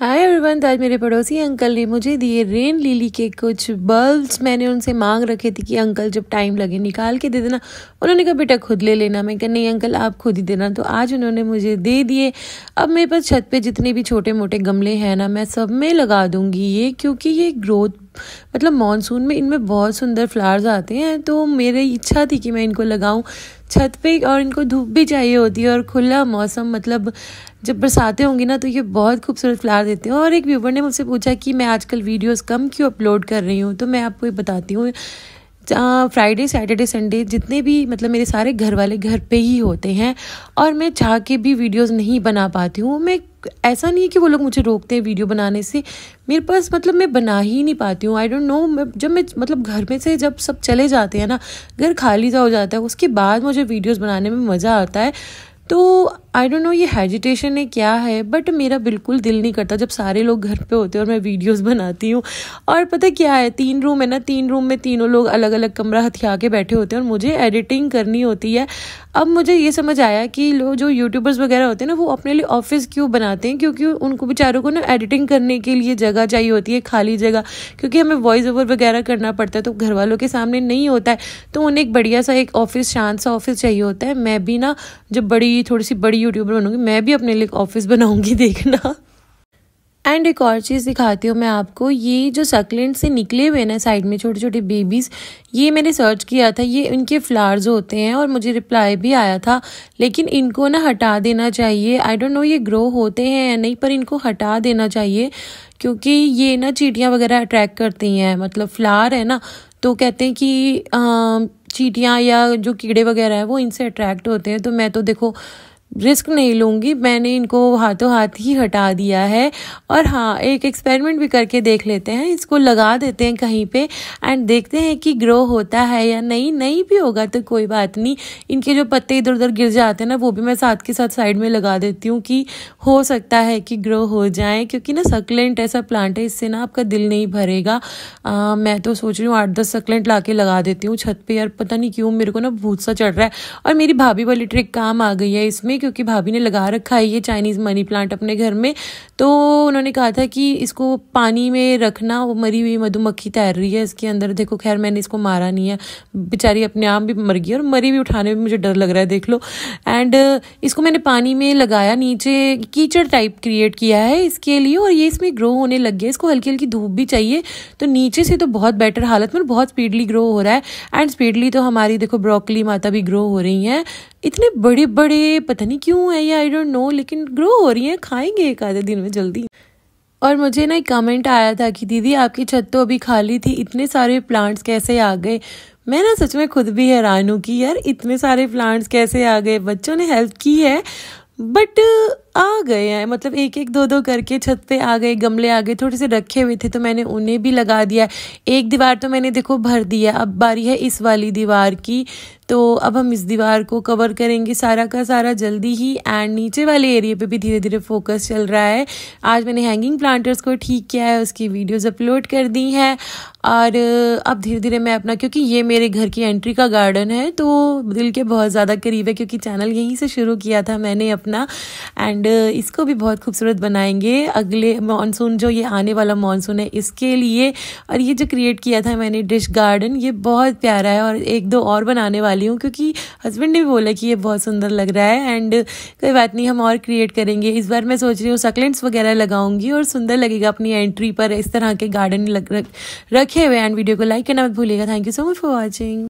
hi everyone तो आज मेरे पड़ोसी अंकल ने मुझे दिए रेन लिली के कुछ बल्ब्स मैंने उनसे मांग रखे थे कि अंकल जब टाइम लगे निकाल के दे देना उन्होंने कहा बेटा खुद ले लेना मैं कहा नहीं अंकल आप खुद ही देना तो आज उन्होंने मुझे दे दिए अब मेरे पास छत पे जितने भी छोटे मोटे गमले हैं ना मैं सब में लगा दूंगी ये क्योंकि ये ग्रोथ मतलब मानसून में इनमें बहुत सुंदर फ्लावर्स आते हैं तो मेरी इच्छा थी कि मैं इनको लगाऊं छत पे और इनको धूप भी चाहिए होती है और खुला मौसम मतलब जब बरसातें होंगी ना तो ये बहुत खूबसूरत फ्लावर देते हैं और एक व्यूवर ने मुझसे पूछा कि मैं आजकल वीडियोस कम क्यों अपलोड कर रही हूँ तो मैं आपको ये बताती हूँ फ्राइडे सैटरडे संडे जितने भी मतलब मेरे सारे घर वाले घर पे ही होते हैं और मैं चाह के भी वीडियोस नहीं बना पाती हूँ मैं ऐसा नहीं है कि वो लोग मुझे रोकते हैं वीडियो बनाने से मेरे पास मतलब मैं बना ही नहीं पाती हूँ आई डोंट नो जब मैं मतलब घर में से जब सब चले जाते हैं ना घर खाली सा हो जाता है उसके बाद मुझे वीडियोज़ बनाने में मज़ा आता है तो आई डोंट नो ये हेजिटेशन है क्या है बट मेरा बिल्कुल दिल नहीं करता जब सारे लोग घर पे होते हैं और मैं वीडियोस बनाती हूँ और पता क्या है तीन रूम है ना तीन रूम में तीनों लोग अलग अलग कमरा हथिया के बैठे होते हैं और मुझे एडिटिंग करनी होती है अब मुझे ये समझ आया कि लोग जो यूट्यूबर्स वगैरह होते हैं ना वो अपने लिए ऑफिस क्यों बनाते हैं क्योंकि उनको बेचारों को ना एडिटिंग करने के लिए जगह चाहिए होती है खाली जगह क्योंकि हमें वॉइस ओवर वगैरह करना पड़ता है तो घर वालों के सामने नहीं होता है तो उन्हें एक बढ़िया सा एक ऑफिस शांत सा ऑफिस चाहिए होता है मैं भी ना जब बड़ी थोड़ी सी बड़ी यूट्यूबर बनूंगी मैं भी अपने लिए ऑफिस बनाऊंगी देखना एंड एक और चीज़ दिखाती हूँ मैं आपको ये जो सकलेंट से निकले हुए ना साइड में छोटे छोटे बेबीज़ ये मैंने सर्च किया था ये इनके फ्लावर्स होते हैं और मुझे रिप्लाई भी आया था लेकिन इनको ना हटा देना चाहिए आई डोंट नो ये ग्रो होते हैं या नहीं पर इनको हटा देना चाहिए क्योंकि ये ना चीटियाँ वगैरह अट्रैक्ट करती हैं मतलब फ्लार है ना तो कहते हैं कि चीटियाँ या जो कीड़े वगैरह हैं वो इनसे अट्रैक्ट होते हैं तो मैं तो देखो रिस्क नहीं लूँगी मैंने इनको हाथों हाथ ही हटा दिया है और हाँ एक एक्सपेरिमेंट भी करके देख लेते हैं इसको लगा देते हैं कहीं पे एंड देखते हैं कि ग्रो होता है या नहीं नहीं भी होगा तो कोई बात नहीं इनके जो पत्ते इधर उधर गिर जाते हैं ना वो भी मैं साथ के साथ साइड में लगा देती हूँ कि हो सकता है कि ग्रो हो जाए क्योंकि ना सकलेंट ऐसा प्लांट है इससे ना आपका दिल नहीं भरेगा आ, मैं तो सोच रही हूँ आठ दस सकलेंट ला लगा देती हूँ छत पर यार पता नहीं क्यों मेरे को ना भूत सा चढ़ रहा है और मेरी भाभी वाली ट्रिक काम आ गई है इसमें क्योंकि भाभी ने लगा रखा है ये चाइनीज़ मनी प्लांट अपने घर में तो उन्होंने कहा था कि इसको पानी में रखना वो मरी हुई मधुमक्खी तैर रही है इसके अंदर देखो खैर मैंने इसको मारा नहीं है बेचारी अपने आप भी मर गई और मरी भी उठाने में मुझे डर लग रहा है देख लो एंड इसको मैंने पानी में लगाया नीचे कीचड़ टाइप क्रिएट किया है इसके लिए और ये इसमें ग्रो होने लग गया इसको हल्की हल्की धूप भी चाहिए तो नीचे से तो बहुत बेटर हालत में बहुत स्पीडली ग्रो हो रहा है एंड स्पीडली तो हमारी देखो ब्रोकली माता भी ग्रो हो रही हैं इतने बड़े बड़े पता नहीं क्यों है ये आई डोंट नो लेकिन ग्रो हो रही है खाएंगे एक आधे दिन में जल्दी और मुझे ना एक कमेंट आया था कि दीदी आपकी छत तो अभी खाली थी इतने सारे प्लांट्स कैसे आ गए मैं ना सच में खुद भी हैरान हूँ कि यार इतने सारे प्लांट्स कैसे आ गए बच्चों ने हेल्प की है बट आ गए हैं मतलब एक एक दो दो करके छत पे आ गए गमले आ गए थोड़े से रखे हुए थे तो मैंने उन्हें भी लगा दिया एक दीवार तो मैंने देखो भर दी है अब बारी है इस वाली दीवार की तो अब हम इस दीवार को कवर करेंगे सारा का सारा जल्दी ही एंड नीचे वाले एरिया पे भी धीरे धीरे फोकस चल रहा है आज मैंने हैंगिंग प्लांटर्स को ठीक किया है उसकी वीडियोस अपलोड कर दी हैं और अब धीरे धीरे मैं अपना क्योंकि ये मेरे घर की एंट्री का गार्डन है तो दिल के बहुत ज़्यादा करीब है क्योंकि चैनल यहीं से शुरू किया था मैंने अपना एंड इसको भी बहुत खूबसूरत बनाएंगे अगले मानसून जो ये आने वाला मानसून है इसके लिए और ये जो क्रिएट किया था मैंने डिश गार्डन ये बहुत प्यारा है और एक दो और बनाने वाली हूँ क्योंकि हस्बैंड ने भी बोला कि ये बहुत सुंदर लग रहा है एंड कोई बात नहीं हम और क्रिएट करेंगे इस बार मैं सोच रही हूँ सकलेंट्स वगैरह लगाऊंगी और सुंदर लगेगा अपनी एंट्री पर इस तरह के गार्डन लग रखे हुए एंड वीडियो को लाइक करना मत भूलिएगा thank you so much for watching